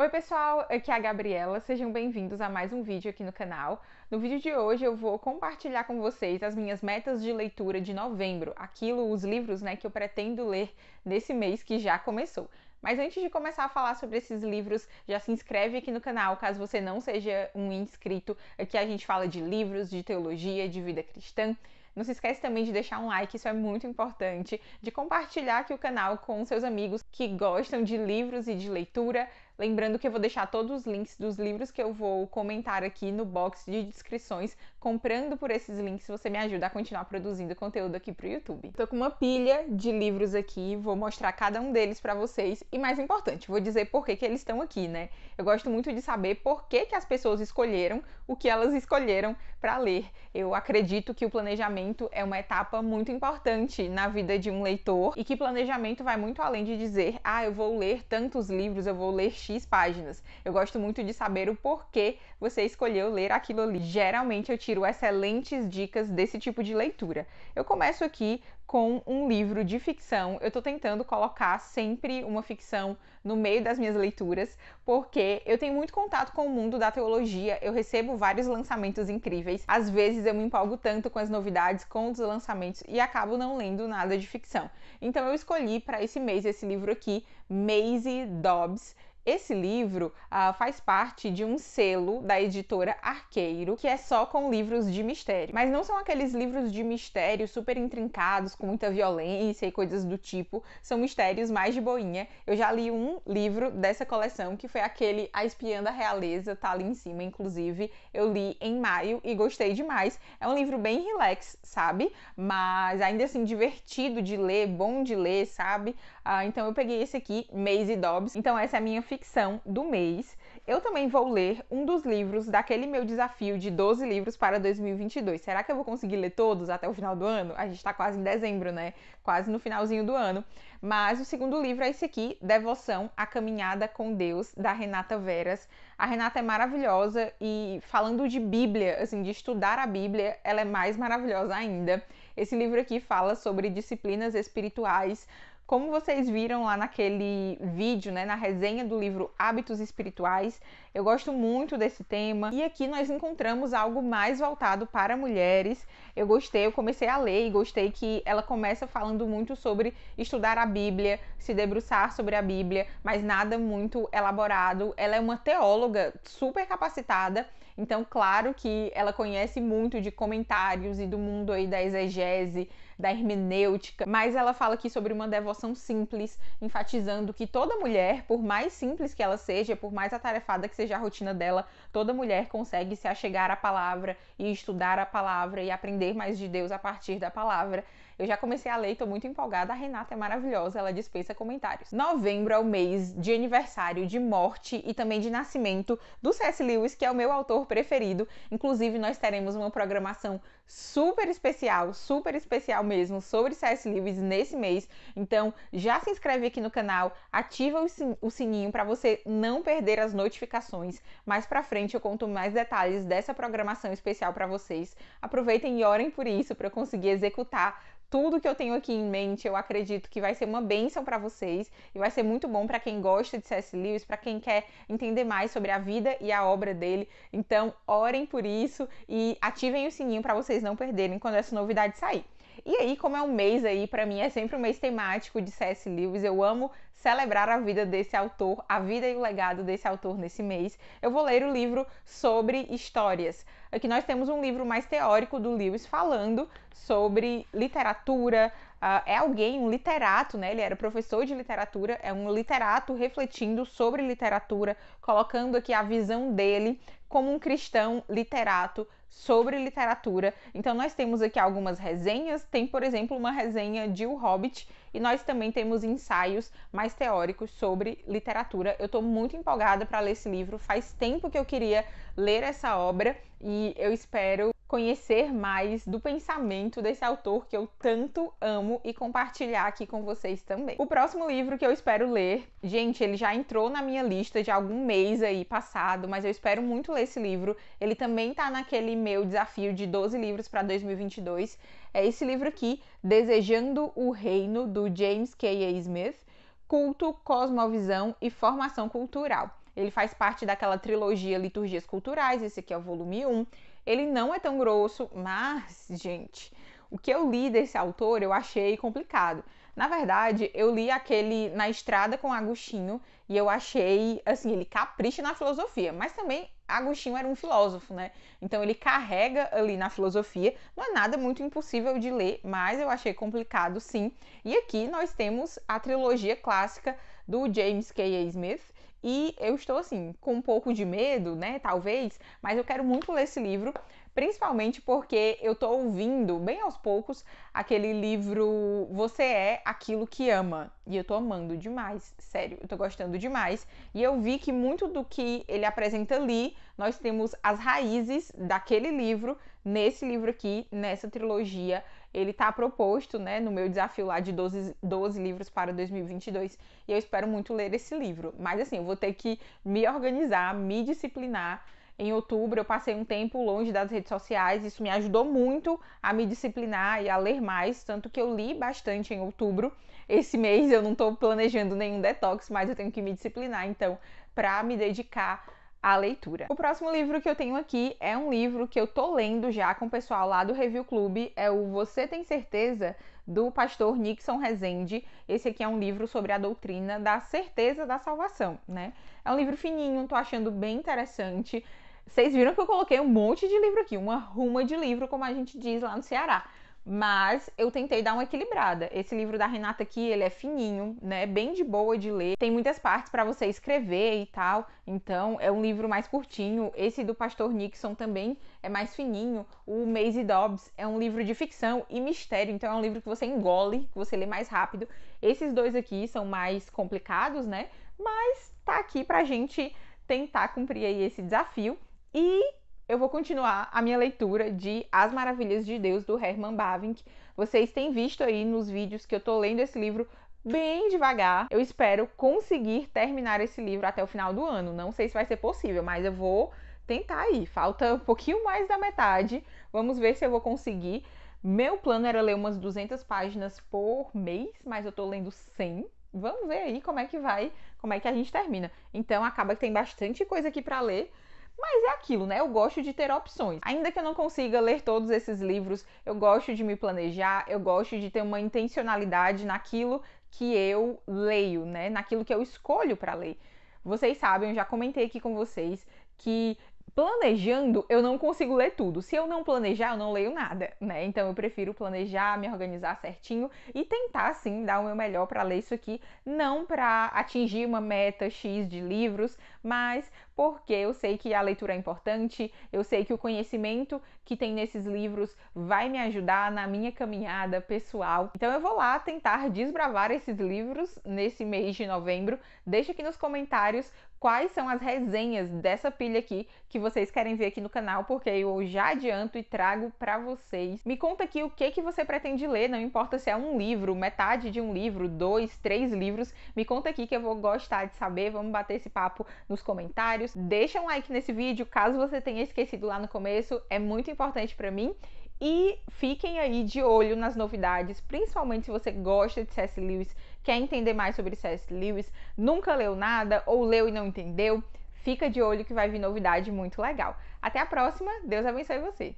Oi pessoal, aqui é a Gabriela, sejam bem-vindos a mais um vídeo aqui no canal. No vídeo de hoje eu vou compartilhar com vocês as minhas metas de leitura de novembro, aquilo, os livros né, que eu pretendo ler nesse mês que já começou. Mas antes de começar a falar sobre esses livros, já se inscreve aqui no canal, caso você não seja um inscrito. Aqui a gente fala de livros, de teologia, de vida cristã. Não se esquece também de deixar um like, isso é muito importante, de compartilhar aqui o canal com seus amigos que gostam de livros e de leitura. Lembrando que eu vou deixar todos os links dos livros que eu vou comentar aqui no box de descrições. Comprando por esses links, você me ajuda a continuar produzindo conteúdo aqui pro YouTube. Tô com uma pilha de livros aqui, vou mostrar cada um deles para vocês e mais importante, vou dizer por que, que eles estão aqui, né? Eu gosto muito de saber por que, que as pessoas escolheram o que elas escolheram para ler. Eu acredito que o planejamento é uma etapa muito importante na vida de um leitor e que planejamento vai muito além de dizer, ah, eu vou ler tantos livros, eu vou ler X X páginas. Eu gosto muito de saber o porquê você escolheu ler aquilo ali. Geralmente eu tiro excelentes dicas desse tipo de leitura. Eu começo aqui com um livro de ficção. Eu estou tentando colocar sempre uma ficção no meio das minhas leituras, porque eu tenho muito contato com o mundo da teologia, eu recebo vários lançamentos incríveis. Às vezes eu me empolgo tanto com as novidades, com os lançamentos e acabo não lendo nada de ficção. Então eu escolhi para esse mês esse livro aqui, Maisie Dobbs, esse livro ah, faz parte de um selo da editora Arqueiro, que é só com livros de mistério. Mas não são aqueles livros de mistério super intrincados, com muita violência e coisas do tipo. São mistérios mais de boinha. Eu já li um livro dessa coleção, que foi aquele A Espiã da Realeza, tá ali em cima, inclusive. Eu li em maio e gostei demais. É um livro bem relax, sabe? Mas ainda assim divertido de ler, bom de ler, sabe? Ah, então eu peguei esse aqui, Maisie Dobbs. Então essa é a minha ficção do mês. Eu também vou ler um dos livros daquele meu desafio de 12 livros para 2022. Será que eu vou conseguir ler todos até o final do ano? A gente está quase em dezembro, né? Quase no finalzinho do ano. Mas o segundo livro é esse aqui, Devoção, A Caminhada com Deus, da Renata Veras. A Renata é maravilhosa e falando de Bíblia, assim, de estudar a Bíblia, ela é mais maravilhosa ainda. Esse livro aqui fala sobre disciplinas espirituais, como vocês viram lá naquele vídeo, né, na resenha do livro Hábitos Espirituais, eu gosto muito desse tema e aqui nós encontramos algo mais voltado para mulheres. Eu gostei, eu comecei a ler e gostei que ela começa falando muito sobre estudar a Bíblia, se debruçar sobre a Bíblia, mas nada muito elaborado. Ela é uma teóloga super capacitada então, claro que ela conhece muito de comentários e do mundo aí da exegese, da hermenêutica, mas ela fala aqui sobre uma devoção simples, enfatizando que toda mulher, por mais simples que ela seja, por mais atarefada que seja a rotina dela, toda mulher consegue se achegar à palavra e estudar a palavra e aprender mais de Deus a partir da palavra. Eu já comecei a ler e tô muito empolgada. A Renata é maravilhosa, ela dispensa comentários. Novembro é o mês de aniversário de morte e também de nascimento do C.S. Lewis, que é o meu autor preferido. Inclusive, nós teremos uma programação super especial, super especial mesmo, sobre C.S. Lewis nesse mês. Então, já se inscreve aqui no canal, ativa o sininho para você não perder as notificações. Mais para frente eu conto mais detalhes dessa programação especial para vocês. Aproveitem e orem por isso para eu conseguir executar tudo que eu tenho aqui em mente, eu acredito que vai ser uma bênção para vocês e vai ser muito bom para quem gosta de C.S. Lewis, para quem quer entender mais sobre a vida e a obra dele. Então, orem por isso e ativem o sininho para vocês vocês não perderem quando essa novidade sair. E aí, como é um mês aí, para mim é sempre um mês temático de C.S. Lewis, eu amo celebrar a vida desse autor, a vida e o legado desse autor nesse mês. Eu vou ler o livro sobre histórias. Aqui nós temos um livro mais teórico do Lewis falando sobre literatura, Uh, é alguém, um literato, né? Ele era professor de literatura, é um literato refletindo sobre literatura, colocando aqui a visão dele como um cristão literato sobre literatura. Então nós temos aqui algumas resenhas, tem, por exemplo, uma resenha de O Hobbit e nós também temos ensaios mais teóricos sobre literatura. Eu estou muito empolgada para ler esse livro. Faz tempo que eu queria ler essa obra e eu espero conhecer mais do pensamento desse autor que eu tanto amo e compartilhar aqui com vocês também. O próximo livro que eu espero ler, gente, ele já entrou na minha lista de algum mês aí passado, mas eu espero muito ler esse livro. Ele também tá naquele meu desafio de 12 livros para 2022. É esse livro aqui, Desejando o Reino do James K. A. Smith, Culto, Cosmovisão e Formação Cultural. Ele faz parte daquela trilogia Liturgias Culturais, esse aqui é o volume 1. Ele não é tão grosso, mas, gente, o que eu li desse autor eu achei complicado. Na verdade, eu li aquele Na Estrada com Agostinho e eu achei, assim, ele capricha na filosofia, mas também Agostinho era um filósofo, né? Então ele carrega ali na filosofia, não é nada muito impossível de ler, mas eu achei complicado sim. E aqui nós temos a trilogia clássica do James K. A. Smith, e eu estou assim, com um pouco de medo, né, talvez, mas eu quero muito ler esse livro, principalmente porque eu tô ouvindo bem aos poucos aquele livro Você é aquilo que ama. E eu tô amando demais, sério, eu tô gostando demais. E eu vi que muito do que ele apresenta ali, nós temos as raízes daquele livro nesse livro aqui, nessa trilogia ele está proposto né, no meu desafio lá de 12, 12 livros para 2022 e eu espero muito ler esse livro. Mas assim, eu vou ter que me organizar, me disciplinar. Em outubro eu passei um tempo longe das redes sociais, isso me ajudou muito a me disciplinar e a ler mais, tanto que eu li bastante em outubro. Esse mês eu não estou planejando nenhum detox, mas eu tenho que me disciplinar, então, para me dedicar a leitura. O próximo livro que eu tenho aqui é um livro que eu tô lendo já com o pessoal lá do Review Club, é o Você Tem Certeza do pastor Nixon Rezende. Esse aqui é um livro sobre a doutrina da certeza da salvação, né? É um livro fininho, tô achando bem interessante. Vocês viram que eu coloquei um monte de livro aqui, uma ruma de livro, como a gente diz lá no Ceará. Mas eu tentei dar uma equilibrada. Esse livro da Renata aqui, ele é fininho, né? Bem de boa de ler. Tem muitas partes para você escrever e tal. Então, é um livro mais curtinho. Esse do Pastor Nixon também é mais fininho. O Maisie Dobbs é um livro de ficção e mistério, então é um livro que você engole, que você lê mais rápido. Esses dois aqui são mais complicados, né? Mas tá aqui pra gente tentar cumprir aí esse desafio. E eu vou continuar a minha leitura de As Maravilhas de Deus do Herman Bavinck. Vocês têm visto aí nos vídeos que eu tô lendo esse livro bem devagar. Eu espero conseguir terminar esse livro até o final do ano. Não sei se vai ser possível, mas eu vou tentar aí. Falta um pouquinho mais da metade. Vamos ver se eu vou conseguir. Meu plano era ler umas 200 páginas por mês, mas eu tô lendo 100. Vamos ver aí como é que vai, como é que a gente termina. Então acaba que tem bastante coisa aqui para ler mas é aquilo, né? Eu gosto de ter opções. Ainda que eu não consiga ler todos esses livros, eu gosto de me planejar, eu gosto de ter uma intencionalidade naquilo que eu leio, né? Naquilo que eu escolho para ler. Vocês sabem, eu já comentei aqui com vocês que planejando, eu não consigo ler tudo. Se eu não planejar, eu não leio nada, né? Então eu prefiro planejar, me organizar certinho e tentar sim dar o meu melhor para ler isso aqui, não para atingir uma meta X de livros, mas porque eu sei que a leitura é importante, eu sei que o conhecimento que tem nesses livros vai me ajudar na minha caminhada pessoal. Então eu vou lá tentar desbravar esses livros nesse mês de novembro. Deixa aqui nos comentários quais são as resenhas dessa pilha aqui que vocês querem ver aqui no canal, porque eu já adianto e trago para vocês. Me conta aqui o que que você pretende ler, não importa se é um livro, metade de um livro, dois, três livros, me conta aqui que eu vou gostar de saber, vamos bater esse papo nos comentários. Deixa um like nesse vídeo, caso você tenha esquecido lá no começo, é muito importante para mim. E fiquem aí de olho nas novidades, principalmente se você gosta de C.S. Lewis, quer entender mais sobre C.S. Lewis, nunca leu nada ou leu e não entendeu. Fica de olho que vai vir novidade muito legal. Até a próxima, Deus abençoe você!